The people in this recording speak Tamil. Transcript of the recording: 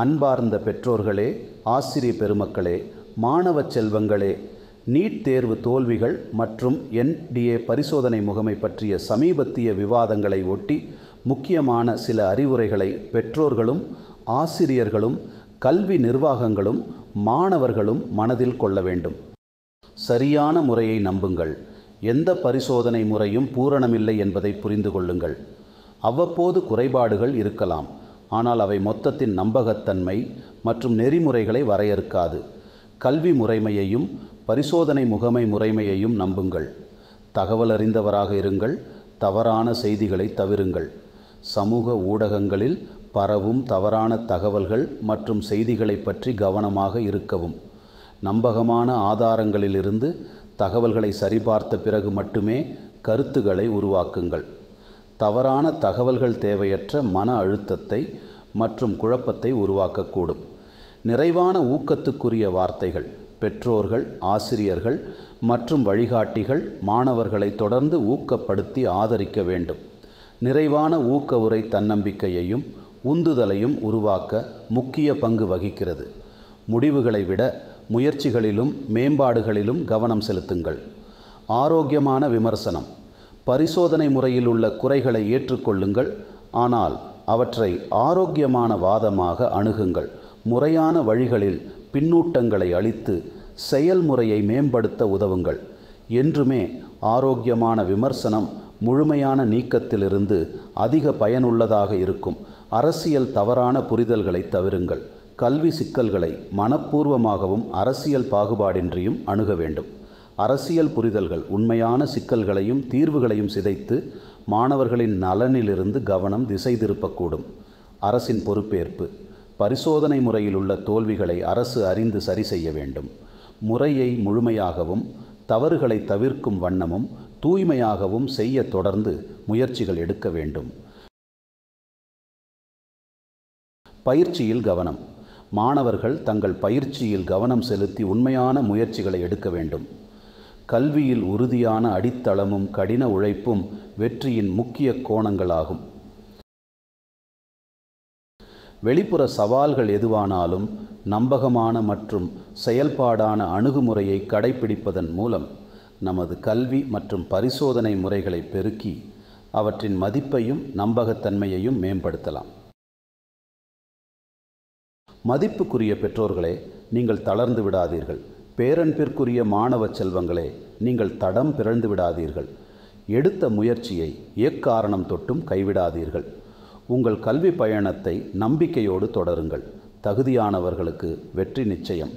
அன்பார்ந்த பெற்றோர்களே ஆசிரிய பெருமக்களே மாணவ செல்வங்களே நீட் தேர்வு தோல்விகள் மற்றும் என்டிஏ பரிசோதனை முகமை பற்றிய சமீபத்திய விவாதங்களை ஒட்டி முக்கியமான சில அறிவுரைகளை பெற்றோர்களும் ஆசிரியர்களும் கல்வி நிர்வாகங்களும் மாணவர்களும் மனதில் கொள்ள வேண்டும் சரியான முறையை நம்புங்கள் எந்த பரிசோதனை முறையும் பூரணமில்லை என்பதை புரிந்து கொள்ளுங்கள் அவ்வப்போது குறைபாடுகள் இருக்கலாம் ஆனால் அவை மொத்தத்தின் நம்பகத்தன்மை மற்றும் நெறிமுறைகளை வரையறுக்காது கல்வி முறைமையையும் பரிசோதனை முகமை முறைமையையும் நம்புங்கள் தகவல் அறிந்தவராக இருங்கள் தவறான செய்திகளை தவிருங்கள் சமூக ஊடகங்களில் பரவும் தவறான தகவல்கள் மற்றும் செய்திகளை பற்றி கவனமாக இருக்கவும் நம்பகமான ஆதாரங்களிலிருந்து தகவல்களை சரிபார்த்த பிறகு மட்டுமே கருத்துக்களை உருவாக்குங்கள் தவறான தகவல்கள் தேவையற்ற மன அழுத்தத்தை மற்றும் குழப்பத்தை உருவாக்கக்கூடும் நிறைவான ஊக்கத்துக்குரிய வார்த்தைகள் பெற்றோர்கள் ஆசிரியர்கள் மற்றும் வழிகாட்டிகள் மாணவர்களை தொடர்ந்து ஊக்கப்படுத்தி ஆதரிக்க வேண்டும் நிறைவான ஊக்க உரை தன்னம்பிக்கையையும் உந்துதலையும் உருவாக்க முக்கிய பங்கு வகிக்கிறது முடிவுகளை விட முயற்சிகளிலும் மேம்பாடுகளிலும் கவனம் செலுத்துங்கள் ஆரோக்கியமான விமர்சனம் பரிசோதனை முறையில் உள்ள குறைகளை ஏற்றுக்கொள்ளுங்கள் ஆனால் அவற்றை ஆரோக்கியமான வாதமாக அணுகுங்கள் முறையான வழிகளில் பின்னூட்டங்களை அளித்து செயல்முறையை மேம்படுத்த உதவுங்கள் என்றுமே ஆரோக்கியமான விமர்சனம் முழுமையான நீக்கத்திலிருந்து அதிக பயனுள்ளதாக இருக்கும் அரசியல் தவறான புரிதல்களை தவிருங்கள் கல்வி சிக்கல்களை மனப்பூர்வமாகவும் அரசியல் பாகுபாடின்றியும் அணுக வேண்டும் அரசியல் புரிதல்கள் உண்மையான சிக்கல்களையும் தீர்வுகளையும் சிதைத்து மாணவர்களின் நலனிலிருந்து கவனம் திசை திருப்பக்கூடும் அரசின் பொறுப்பேற்பு பரிசோதனை முறையில் உள்ள தோல்விகளை அரசு அறிந்து சரி செய்ய வேண்டும் முறையை முழுமையாகவும் தவறுகளை தவிர்க்கும் வண்ணமும் தூய்மையாகவும் செய்ய தொடர்ந்து முயற்சிகள் எடுக்க வேண்டும் பயிற்சியில் கவனம் மாணவர்கள் தங்கள் பயிற்சியில் கவனம் செலுத்தி உண்மையான முயற்சிகளை எடுக்க வேண்டும் கல்வியில் உறுதியான அடித்தளமும் கடின உழைப்பும் வெற்றியின் முக்கிய கோணங்களாகும் வெளிப்புற சவால்கள் எதுவானாலும் நம்பகமான மற்றும் செயல்பாடான அணுகுமுறையை கடைபிடிப்பதன் மூலம் நமது கல்வி மற்றும் பரிசோதனை முறைகளை பெருக்கி அவற்றின் மதிப்பையும் நம்பகத்தன்மையையும் மேம்படுத்தலாம் மதிப்புக்குரிய பெற்றோர்களே நீங்கள் தளர்ந்து விடாதீர்கள் பேரன்பிற்குரிய மாணவ செல்வங்களே நீங்கள் தடம் பிறழ்ந்து விடாதீர்கள் எடுத்த முயற்சியை எக்காரணம் தொட்டும் கைவிடாதீர்கள் உங்கள் கல்வி பயணத்தை நம்பிக்கையோடு தொடருங்கள் தகுதியானவர்களுக்கு வெற்றி நிச்சயம்